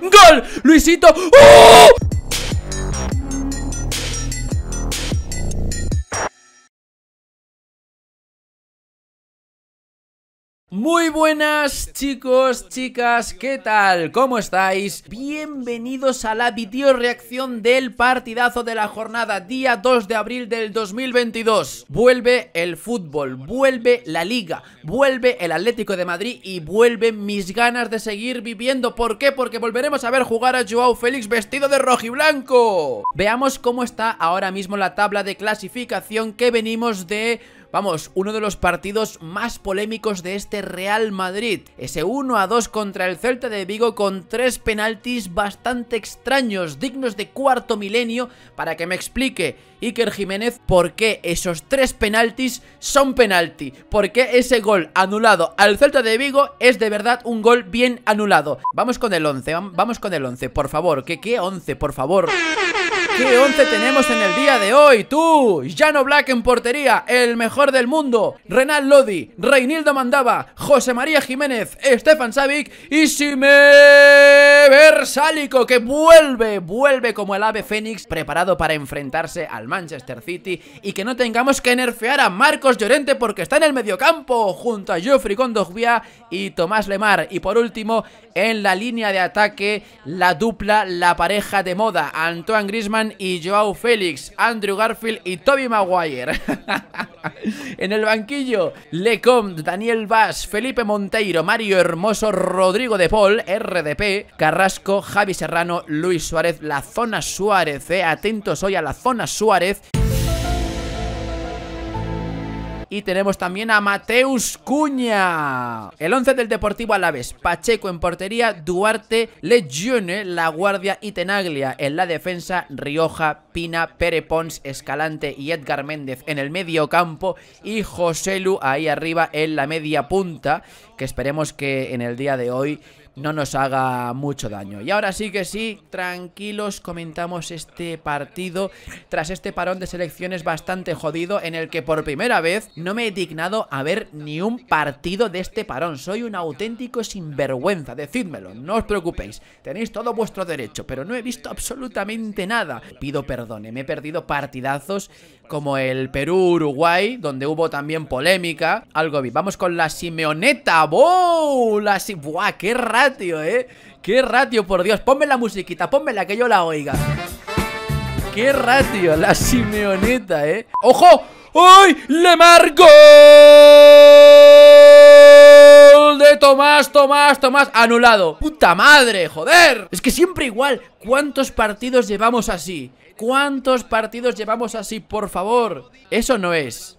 ¡Gol! ¡Luisito! ¡Oh! Muy buenas chicos, chicas, ¿qué tal? ¿Cómo estáis? Bienvenidos a la video reacción del partidazo de la jornada día 2 de abril del 2022 Vuelve el fútbol, vuelve la liga, vuelve el Atlético de Madrid y vuelven mis ganas de seguir viviendo ¿Por qué? Porque volveremos a ver jugar a Joao Félix vestido de y blanco Veamos cómo está ahora mismo la tabla de clasificación que venimos de Vamos, uno de los partidos más polémicos de este Real Madrid. Ese 1 a 2 contra el Celta de Vigo con tres penaltis bastante extraños, dignos de cuarto milenio, para que me explique Iker Jiménez por qué esos tres penaltis son penalti, por qué ese gol anulado al Celta de Vigo es de verdad un gol bien anulado. Vamos con el 11, vamos con el 11, por favor, que qué 11, por favor. ¿Qué once tenemos en el día de hoy? Tú, Jano Black en portería, el mejor del mundo, Renal Lodi, Reinildo Mandaba, José María Jiménez, Stefan Savic y Sime Versálico que vuelve, vuelve como el ave fénix preparado para enfrentarse al Manchester City y que no tengamos que nerfear a Marcos Llorente porque está en el mediocampo junto a Geoffrey Gondogbia y Tomás Lemar y por último en la línea de ataque la dupla, la pareja de moda, Antoine Grisman y Joao Félix, Andrew Garfield y Toby Maguire. en el banquillo, Lecom, Daniel Vaz, Felipe Monteiro, Mario Hermoso, Rodrigo de Paul, RDP, Carrasco, Javi Serrano, Luis Suárez, la zona Suárez, eh, atentos hoy a la zona Suárez. Y tenemos también a Mateus Cuña. El 11 del Deportivo Alaves. Pacheco en portería, Duarte, Legione, La Guardia y Tenaglia. En la defensa, Rioja, Pina, Pere Pons, Escalante y Edgar Méndez en el medio campo. Y Joselu ahí arriba en la media punta. Que esperemos que en el día de hoy no nos haga mucho daño. Y ahora sí que sí, tranquilos, comentamos este partido tras este parón de selecciones bastante jodido en el que por primera vez no me he dignado a ver ni un partido de este parón. Soy un auténtico sinvergüenza, decídmelo, no os preocupéis, tenéis todo vuestro derecho, pero no he visto absolutamente nada. Pido perdón, me he perdido partidazos como el Perú-Uruguay, donde hubo también polémica, algo vi. Vamos con la Simeoneta, ¡wow! qué raro! ¡Qué ratio, eh Qué ratio, por Dios Ponme la musiquita, la que yo la oiga Qué ratio, la Simeoneta, eh ¡Ojo! ¡Uy! ¡Le marco! de Tomás, Tomás, Tomás Anulado, puta madre, joder Es que siempre igual, ¿cuántos partidos llevamos así? ¿Cuántos partidos llevamos así? Por favor, eso no es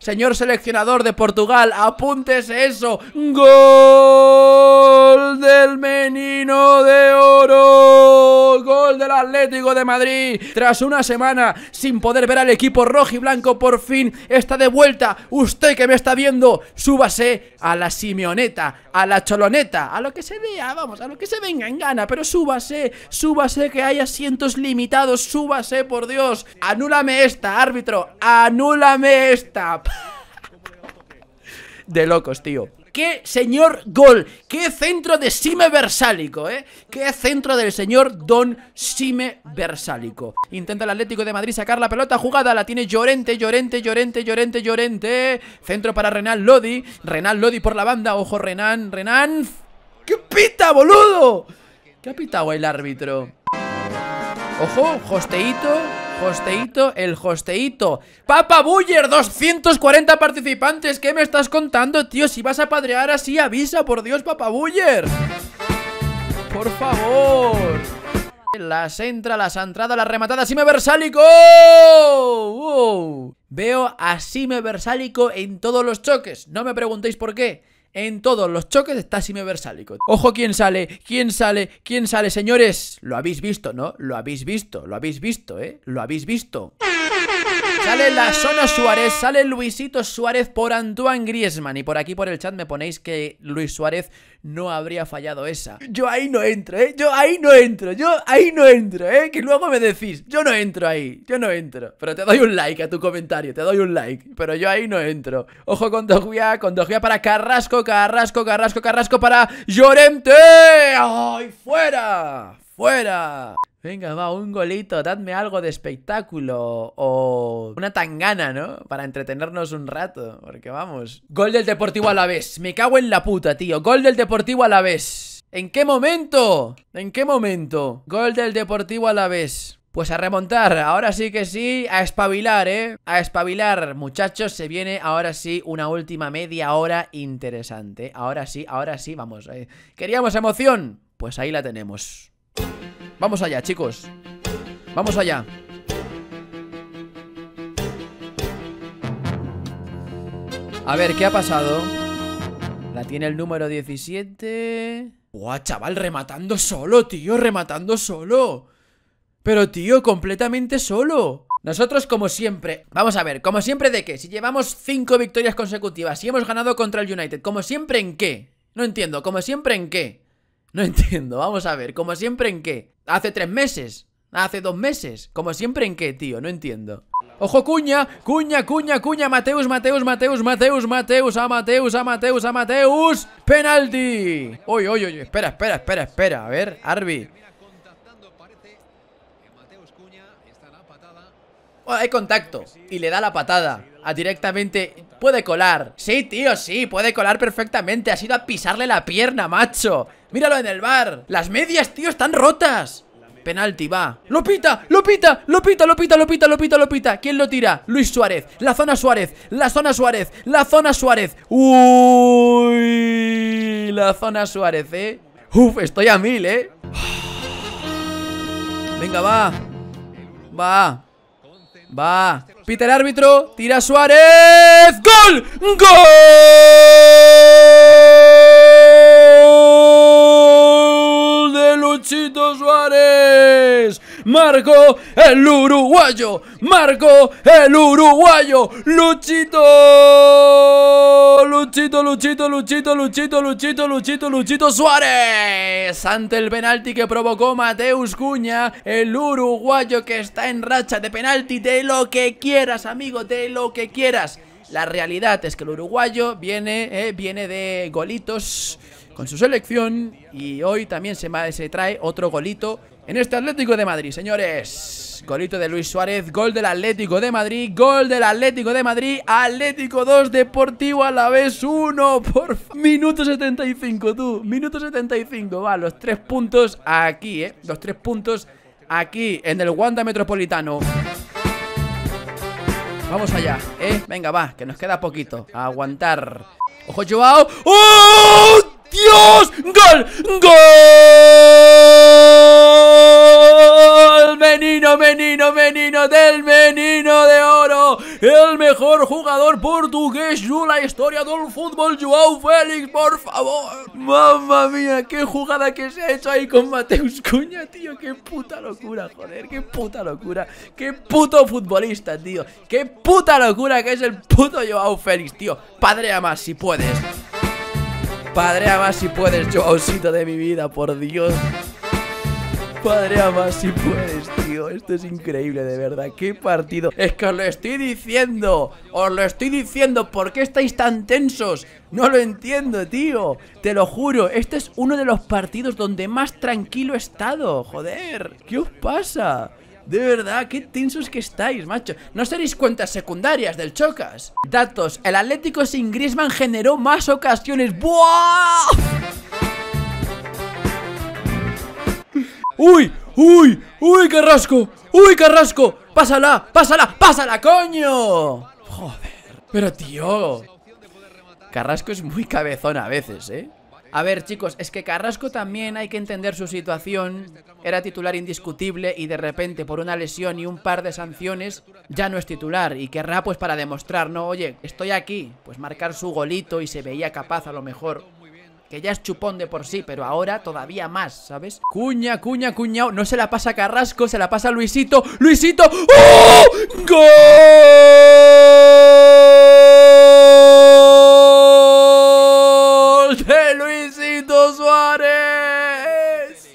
Señor seleccionador de Portugal, apúntese eso. ¡Gol del Menino de Oro! ¡Gol del Atlético de Madrid! Tras una semana sin poder ver al equipo rojo y blanco, por fin está de vuelta. Usted que me está viendo, súbase a la simioneta... a la Choloneta, a lo que se vea, vamos, a lo que se venga en gana. Pero súbase, súbase que hay asientos limitados, súbase, por Dios. Anúlame esta, árbitro, anúlame esta de locos, tío. ¡Qué señor gol! ¡Qué centro de Sime Versálico, eh! ¡Qué centro del señor Don Sime Versálico! Intenta el Atlético de Madrid sacar la pelota jugada, la tiene Llorente, Llorente, Llorente, Llorente, Llorente. Centro para Renan Lodi, Renan Lodi por la banda, ojo Renan, Renan. ¡Qué pita, boludo! ¿Qué ha pitado el árbitro? Ojo, Josteito hosteito, el hosteito Papa Buller, 240 participantes ¿Qué me estás contando, tío? Si vas a padrear así, avisa, por Dios, Papa Buller Por favor las entra, las entradas, las rematadas, me Versálico. ¡Wow! Veo así me Versálico en todos los choques. No me preguntéis por qué. En todos los choques está Sime Bersálico. Ojo quién sale, quién sale, quién sale, señores. Lo habéis visto, ¿no? Lo habéis visto, lo habéis visto, ¿eh? Lo habéis visto. Sale la zona Suárez, sale Luisito Suárez por Antoine Griezmann. Y por aquí por el chat me ponéis que Luis Suárez no habría fallado esa. Yo ahí no entro, ¿eh? Yo ahí no entro, yo ahí no entro, ¿eh? Que luego me decís, yo no entro ahí, yo no entro. Pero te doy un like a tu comentario, te doy un like. Pero yo ahí no entro. Ojo con Dogia, con Dogia para Carrasco, Carrasco, Carrasco, Carrasco para Llorente. ¡Ay, fuera! ¡Fuera! Venga, va, un golito, dadme algo de espectáculo o una tangana, ¿no? Para entretenernos un rato, porque vamos. Gol del Deportivo a la vez, me cago en la puta, tío. Gol del Deportivo a la vez. ¿En qué momento? ¿En qué momento? Gol del Deportivo a la vez. Pues a remontar, ahora sí que sí, a espabilar, ¿eh? A espabilar, muchachos, se viene ahora sí una última media hora interesante. Ahora sí, ahora sí, vamos. Eh. Queríamos emoción, pues ahí la tenemos. Vamos allá, chicos. Vamos allá. A ver, ¿qué ha pasado? La tiene el número 17. Buah, chaval, rematando solo, tío, rematando solo. Pero, tío, completamente solo. Nosotros como siempre, vamos a ver, como siempre de qué, si llevamos 5 victorias consecutivas, y hemos ganado contra el United, como siempre en qué, no entiendo, como siempre en qué, no entiendo, vamos a ver, como siempre en qué Hace tres meses. Hace dos meses. Como siempre, ¿en qué, tío? No entiendo. ¡Ojo, cuña! ¡Cuña, cuña, cuña! ¡Mateus, Mateus, Mateus, Mateus, Mateus! ¡A Mateus, a Mateus, a Mateus! ¡Penalti! ¡Uy, uy, uy! Espera, espera, espera, espera. A ver, Arby hay contacto y le da la patada a directamente... Puede colar. Sí, tío, sí, puede colar perfectamente. Ha sido a pisarle la pierna, macho. Míralo en el bar. Las medias, tío, están rotas. Penalti, va. ¡Lopita! ¡Lopita! ¡Lopita! lopita lopita lopita ¡Lo ¡Lo ¿Quién lo tira? Luis Suárez. La zona Suárez. La zona Suárez. La zona Suárez. Uy, la zona Suárez, ¿eh? Uf, estoy a mil, ¿eh? Venga, va. Va. Va. Pita el árbitro. Tira Suárez. ¡Gol! ¡Gol! De Luchito Suárez. Marco el uruguayo, Marco el uruguayo, Luchito, Luchito, Luchito, Luchito, Luchito, Luchito, Luchito, Luchito Suárez. Ante el penalti que provocó Mateus Cuña, el uruguayo que está en racha de penalti, de lo que quieras, amigo, de lo que quieras. La realidad es que el uruguayo viene, eh, viene de golitos con su selección y hoy también se, trae otro golito en este Atlético de Madrid, señores. Golito de Luis Suárez, gol del Atlético de Madrid, gol del Atlético de Madrid, Atlético 2, Deportivo a la vez 1, por minuto 75, tú, minuto 75, va, los tres puntos aquí, eh, los tres puntos aquí en el Wanda Metropolitano. Vamos allá, ¿eh? Venga, va, que nos queda poquito. A aguantar. ¡Ojo, Joao! ¡Oh! ¡Dios! ¡Gol! ¡Gol! menino, menino, menino del menino de oro, el mejor jugador portugués de la historia del fútbol, Joao Félix, por favor. Mamma mía, qué jugada que se ha hecho ahí con Mateus Cuña, tío, qué puta locura, joder, qué puta locura, qué puto futbolista, tío, qué puta locura que es el puto Joao Félix, tío. Padre más si puedes. Padre más si puedes, Cito de mi vida, por Dios. Padre más si puedes, tío. Esto es increíble, de verdad. Qué partido. Es que os lo estoy diciendo. Os lo estoy diciendo. ¿Por qué estáis tan tensos? No lo entiendo, tío. Te lo juro. Este es uno de los partidos donde más tranquilo he estado. Joder. ¿Qué os pasa? De verdad, qué tensos que estáis, macho No seréis cuentas secundarias del Chocas Datos, el Atlético sin Griezmann generó más ocasiones ¡Buah! ¡Uy! ¡Uy! ¡Uy, Carrasco! ¡Uy, Carrasco! ¡Pásala! ¡Pásala! ¡Pásala, coño! Joder. Pero, tío. Carrasco es muy cabezón a veces, ¿eh? A ver, chicos, es que Carrasco también hay que entender su situación. Era titular indiscutible y de repente por una lesión y un par de sanciones ya no es titular y querrá pues para demostrar, ¿no? Oye, estoy aquí, pues marcar su golito y se veía capaz a lo mejor que ya es chupón de por sí, pero ahora todavía más, ¿sabes? Cuña, cuña, cuñao, no se la pasa Carrasco, se la pasa Luisito, Luisito, ¡oh! ¡Gol! Luisito Suárez!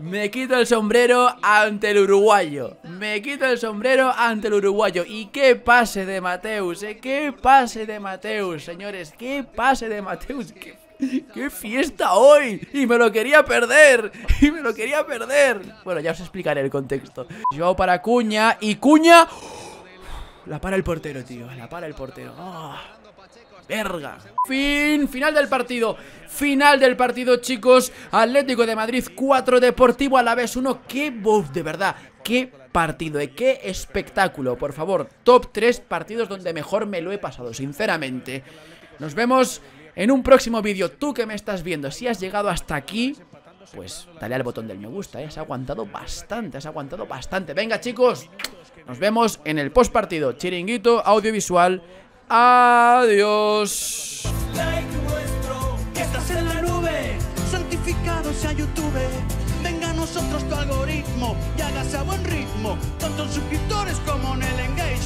Me quito el sombrero ante el uruguayo me quito el sombrero ante el uruguayo. Y qué pase de Mateus, ¿eh? Qué pase de Mateus, señores. Qué pase de Mateus. ¿Qué, fiesta hoy. Y me lo quería perder. Y me lo quería perder. Bueno, ya os explicaré el contexto. Yo para Cuña y Cuña... La para el portero, tío. La para el portero. Ah. Verga. Fin, final del partido. Final del partido, chicos. Atlético de Madrid 4, Deportivo a la vez 1. Qué buff, de verdad. Qué partido, de eh. qué espectáculo. Por favor, top 3 partidos donde mejor me lo he pasado, sinceramente. Nos vemos en un próximo vídeo. Tú que me estás viendo, si has llegado hasta aquí, pues dale al botón del me gusta, eh. has aguantado bastante, has aguantado bastante. Venga, chicos, nos vemos en el post partido, chiringuito audiovisual Adiós. Like nuestro, que estás en la nube, santificado sea YouTube. Venga a nosotros tu algoritmo y hagas a buen ritmo, tanto en suscriptores como en el engagement.